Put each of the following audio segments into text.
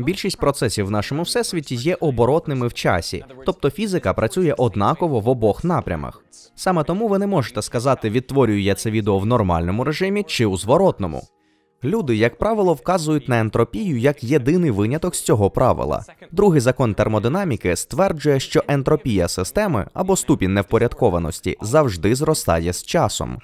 Більшість процесів в нашому всесвіті є оборотними в часі, тобто фізика працює однаково в обох напрямах. Саме тому ви не можете сказати, відтворюю я це відео в нормальному режимі чи у зворотному. Люди, як правило, вказують на ентропію як єдиний виняток з цього правила. Другий закон термодинаміки стверджує, що ентропія системи або ступінь невпорядкованості завжди зростає з часом.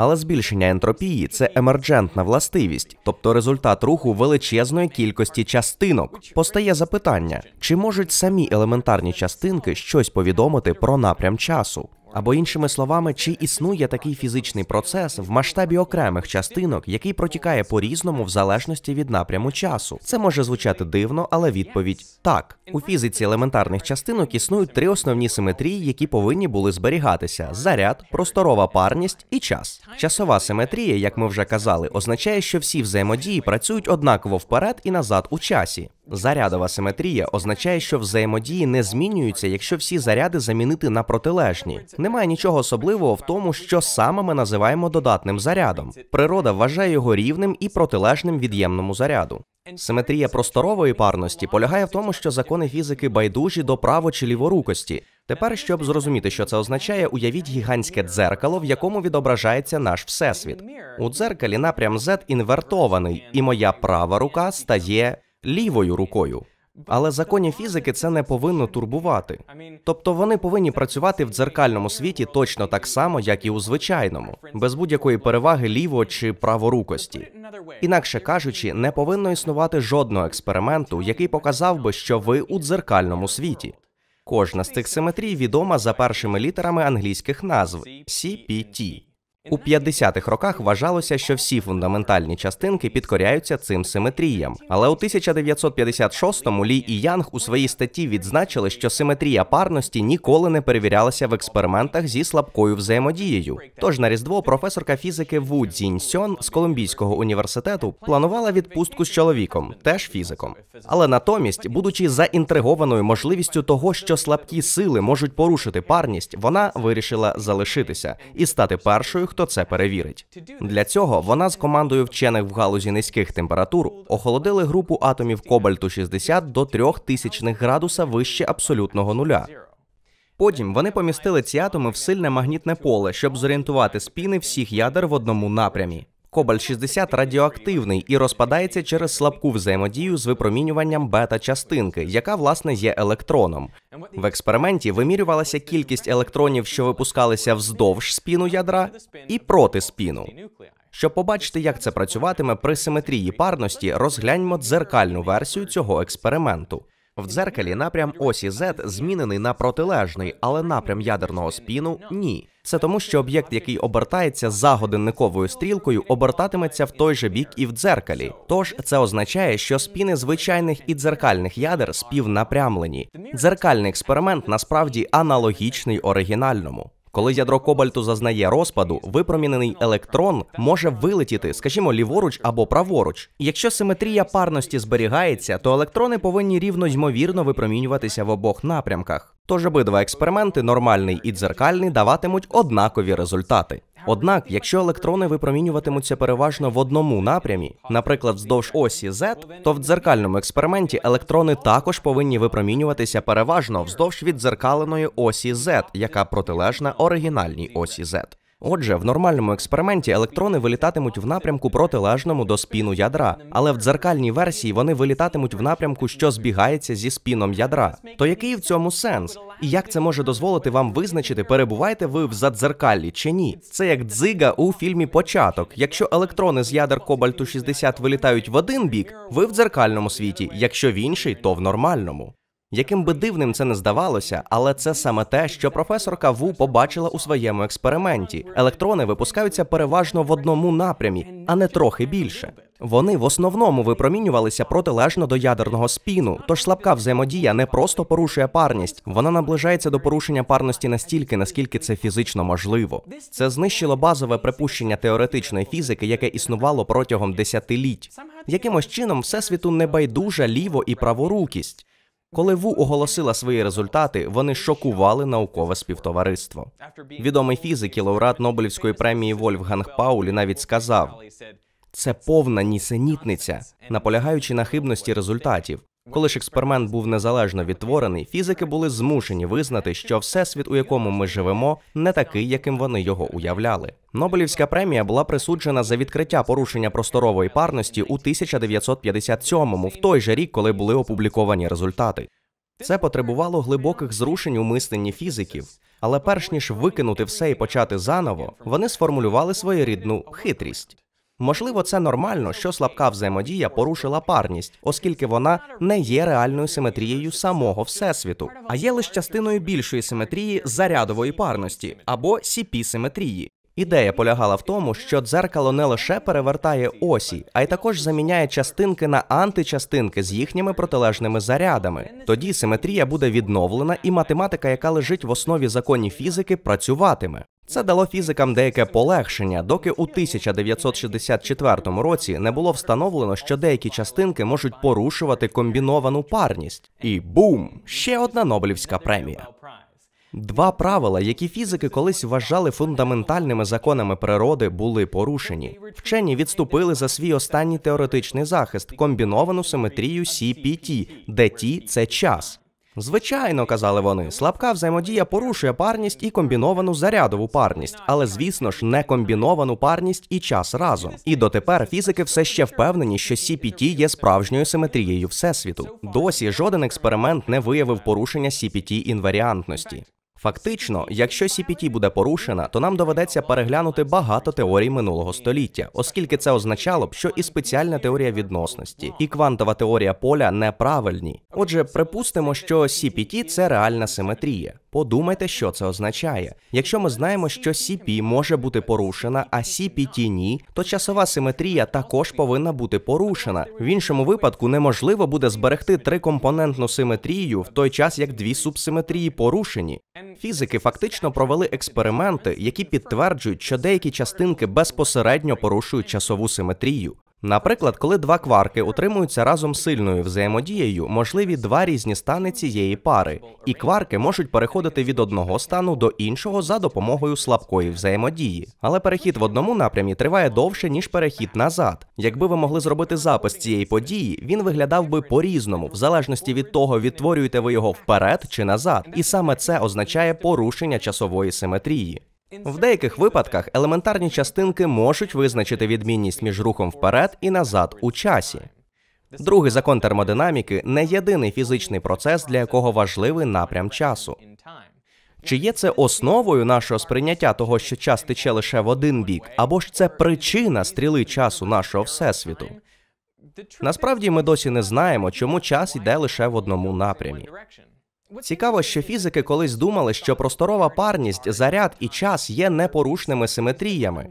Але збільшення ентропії це емерджентна властивість, тобто результат руху величезної кількості частинок. Постає запитання, чи можуть самі елементарні частинки щось повідомити про напрям часу? Або іншими словами, чи існує такий фізичний процес в масштабі окремих частинок, який протікає по різному в залежності від напряму часу? Це може звучати дивно, але відповідь так. У фізиці елементарних частинок існують три основні симетрії, які повинні були зберігатися: заряд, просторова парність і час. Часова симетрія, як ми вже казали, означає, що всі взаємодії працюють однаково вперед і назад у часі. Зарядова симетрія означає, що взаємодії не змінюються, якщо всі заряди замінити на протилежні. Немає нічого особливого в тому, що саме ми називаємо додатним зарядом. Природа вважає його рівним і протилежним від'ємному заряду. Симетрія просторової парності полягає в тому, що закони фізики байдужі до право чи ліворукості. Тепер, щоб зрозуміти, що це означає, уявіть гігантське дзеркало, в якому відображається наш всесвіт. У дзеркалі напрям Z інвертований, і моя права рука стає лівою рукою. Але законі фізики це не повинно турбувати. Тобто вони повинні працювати в дзеркальному світі точно так само, як і у звичайному, без будь-якої переваги ліво чи праворукості. Інакше кажучи, не повинно існувати жодного експерименту, який показав би, що ви у дзеркальному світі. Кожна з цих симетрій відома за першими літерами англійських назв CPT. У 50-х роках вважалося, що всі фундаментальні частинки підкоряються цим симетріям. Але у 1956-му Лі і Янг у своїй статті відзначили, що симетрія парності ніколи не перевірялася в експериментах зі слабкою взаємодією. Тож на різдво професорка фізики Ву Цзіньсьон з Колумбійського університету планувала відпустку з чоловіком, теж фізиком. Але натомість, будучи заінтригованою можливістю того, що слабкі сили можуть порушити парність, вона вирішила залишитися і стати першою хто це перевірить. Для цього вона з командою вчених в галузі низьких температур охолодили групу атомів кобальту 60 до 3000 градуса вище абсолютного нуля. Потім вони помістили ці атоми в сильне магнітне поле, щоб зорієнтувати спіни всіх ядер в одному напрямі. Кобаль 60 радіоактивний і розпадається через слабку взаємодію з випромінюванням бета-частинки, яка власне є електроном. В експерименті вимірювалася кількість електронів, що випускалися вздовж спіну ядра, і проти спіну. Щоб побачити, як це працюватиме при симетрії парності, розгляньмо дзеркальну версію цього експерименту. В дзеркалі напрям осі Z змінений на протилежний, але напрям ядерного спіну ні. Це тому, що об'єкт, який обертається за годинниковою стрілкою, обертатиметься в той же бік і в дзеркалі. Тож це означає, що спіни звичайних і дзеркальних ядер співнапрямлені. Дзеркальний експеримент насправді аналогічний оригінальному. Коли ядро кобальту зазнає розпаду, випромінений електрон може вилетіти, скажімо, ліворуч або праворуч. Якщо симетрія парності зберігається, то електрони повинні рівно ймовірно випромінюватися в обох напрямках. Тож обидва експерименти, нормальний і дзеркальний, даватимуть однакові результати. Однак, якщо електрони випромінюватимуться переважно в одному напрямі, наприклад, вздовж осі Z, то в дзеркальному експерименті електрони також повинні випромінюватися переважно вздовж віддзеркаленої осі Z, яка протилежна оригінальній осі Z. Отже, в нормальному експерименті електрони вилітатимуть в напрямку протилежному до спіну ядра, але в дзеркальній версії вони вилітатимуть в напрямку, що збігається зі спіном ядра. То який в цьому сенс? І як це може дозволити вам визначити, перебуваєте ви в задзеркаллі чи ні? Це як дзига у фільмі Початок. Якщо електрони з ядер Кобальту 60 вилітають в один бік, ви в дзеркальному світі, якщо в інший, то в нормальному яким би дивним це не здавалося, але це саме те, що професорка Ву побачила у своєму експерименті. Електрони випускаються переважно в одному напрямі, а не трохи більше. Вони в основному випромінювалися протилежно до ядерного спіну, тож слабка взаємодія не просто порушує парність, вона наближається до порушення парності настільки, наскільки це фізично можливо. Це знищило базове припущення теоретичної фізики, яке існувало протягом десятиліть. Якимось чином, всесвіту небайдужа ліво і праворукість. Коли Ву оголосила свої результати, вони шокували наукове співтовариство. Відомий фізик і лауреат Нобелівської премії Вольфганг Паулі навіть сказав: це повна нісенітниця, наполягаючи на хибності результатів. Коли ж експеримент був незалежно відтворений, фізики були змушені визнати, що всесвіт, у якому ми живемо, не такий, яким вони його уявляли. Нобелівська премія була присуджена за відкриття порушення просторової парності у 1957-му, в той же рік, коли були опубліковані результати. Це потребувало глибоких зрушень у мисленні фізиків, але перш ніж викинути все і почати заново, вони сформулювали своєрідну хитрість. Можливо, це нормально, що слабка взаємодія порушила парність, оскільки вона не є реальною симетрією самого всесвіту, а є лише частиною більшої симетрії зарядової парності або cp симетрії Ідея полягала в тому, що дзеркало не лише перевертає осі, а й також заміняє частинки на античастинки з їхніми протилежними зарядами. Тоді симетрія буде відновлена, і математика, яка лежить в основі законів фізики, працюватиме. Це дало фізикам деяке полегшення, доки у 1964 році не було встановлено, що деякі частинки можуть порушувати комбіновану парність. І бум! Ще одна Нобелівська премія. Два правила, які фізики колись вважали фундаментальними законами природи, були порушені. Вчені відступили за свій останній теоретичний захист, комбіновану симетрію CPT, де Т – це час. Звичайно, казали вони, слабка взаємодія порушує парність і комбіновану зарядову парність, але звісно ж не комбіновану парність і час разом. І дотепер фізики все ще впевнені, що CPT є справжньою симетрією всесвіту. Досі жоден експеримент не виявив порушення cpt інваріантності. Фактично, якщо CPT буде порушена, то нам доведеться переглянути багато теорій минулого століття, оскільки це означало б, що і спеціальна теорія відносності, і квантова теорія поля неправильні. Отже, припустимо, що CPT – це реальна симетрія. Подумайте, що це означає. Якщо ми знаємо, що CP може бути порушена, а CPT – ні, то часова симетрія також повинна бути порушена. В іншому випадку неможливо буде зберегти трикомпонентну симетрію в той час, як дві субсиметрії порушені. Фізики фактично провели експерименти, які підтверджують, що деякі частинки безпосередньо порушують часову симетрію. Наприклад, коли два кварки утримуються разом сильною взаємодією, можливі два різні стани цієї пари, і кварки можуть переходити від одного стану до іншого за допомогою слабкої взаємодії. Але перехід в одному напрямі триває довше ніж перехід назад. Якби ви могли зробити запис цієї події, він виглядав би по-різному, в залежності від того, відтворюєте ви його вперед чи назад, і саме це означає порушення часової симетрії. В деяких випадках елементарні частинки можуть визначити відмінність між рухом вперед і назад у часі. Другий закон термодинаміки не єдиний фізичний процес, для якого важливий напрям часу. Чи є це основою нашого сприйняття того, що час тече лише в один бік, або ж це причина стріли часу нашого всесвіту? Насправді ми досі не знаємо, чому час йде лише в одному напрямі. Цікаво, що фізики колись думали, що просторова парність, заряд і час є непорушними симетріями.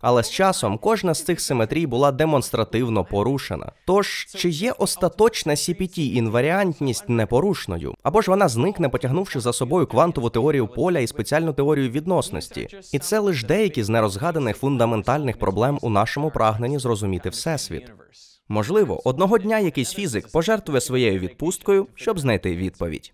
Але з часом кожна з цих симетрій була демонстративно порушена. Тож чи є остаточна cpt інваріантність непорушною, або ж вона зникне, потягнувши за собою квантову теорію поля і спеціальну теорію відносності, і це лише деякі з нерозгаданих фундаментальних проблем у нашому прагненні зрозуміти всесвіт. Можливо, одного дня якийсь фізик пожертвує своєю відпусткою, щоб знайти відповідь.